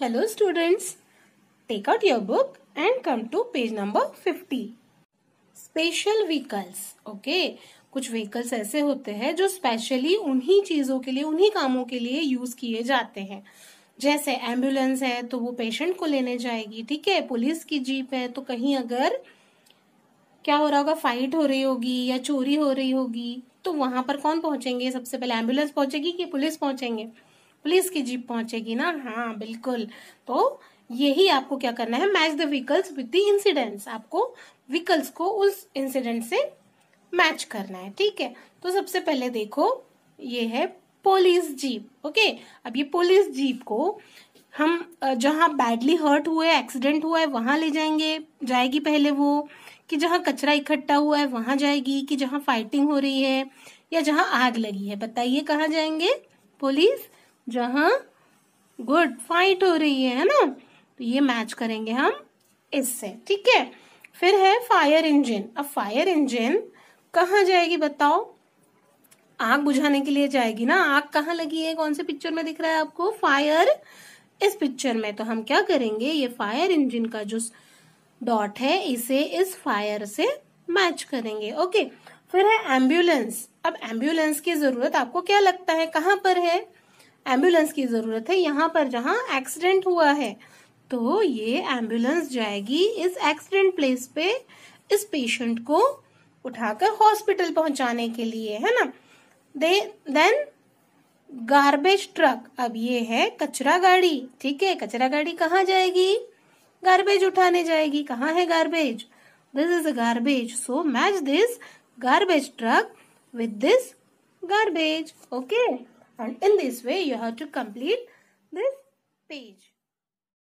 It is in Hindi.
Hello students, take out your book and come to page number 50. Special vehicles, okay. कुछ व्हीकल्स ऐसे होते हैं जो स्पेशली उन्हीं चीजों के लिए उन्हीं कामों के लिए यूज किए जाते हैं जैसे एम्बुलेंस है तो वो पेशेंट को लेने जाएगी ठीक है पुलिस की जीप है तो कहीं अगर क्या हो रहा होगा फाइट हो रही होगी या चोरी हो रही होगी तो वहां पर कौन पहुंचेंगे सबसे पहले एम्बुलेंस पहुंचेगी कि पुलिस पहुंचेंगे पुलिस की जीप पहुंचेगी ना हाँ बिल्कुल तो यही आपको क्या करना है match the vehicles with the incidents आपको व्हीकल्स को उस इंसिडेंट से मैच करना है ठीक है तो सबसे पहले देखो ये है पुलिस जीप ओके अब ये पुलिस जीप को हम जहाँ बैडली हर्ट हुए एक्सीडेंट हुआ है वहां ले जाएंगे जाएगी पहले वो कि जहाँ कचरा इकट्ठा हुआ है वहां जाएगी कि जहाँ फाइटिंग हो रही है या जहाँ आग लगी है बताइए कहाँ जाएंगे पुलिस जहाँ गुड फाइट हो रही है ना तो ये मैच करेंगे हम इससे ठीक है फिर है फायर इंजन अब फायर इंजन कहाँ जाएगी बताओ आग बुझाने के लिए जाएगी ना आग कहाँ लगी है कौन से पिक्चर में दिख रहा है आपको फायर इस पिक्चर में तो हम क्या करेंगे ये फायर इंजन का जो डॉट है इसे इस फायर से मैच करेंगे ओके फिर है एम्बुलेंस अब एम्बुलेंस की जरूरत आपको क्या लगता है कहाँ पर है एम्बुलेंस की ज़रूरत है यहाँ पर जहाँ एक्सीडेंट हुआ है तो ये एम्बुलेंस जाएगी इस एक्सीडेंट प्लेस पे इस पेशेंट को उठाकर हॉस्पिटल पहुंचाने के लिए है ना दे देन गार्बेज ट्रक अब ये है कचरा गाड़ी ठीक है कचरा गाड़ी कहाँ जाएगी गार्बेज उठाने जाएगी कहाँ है garbage this is a garbage so match this garbage truck with this garbage okay and in this way you have to complete this page.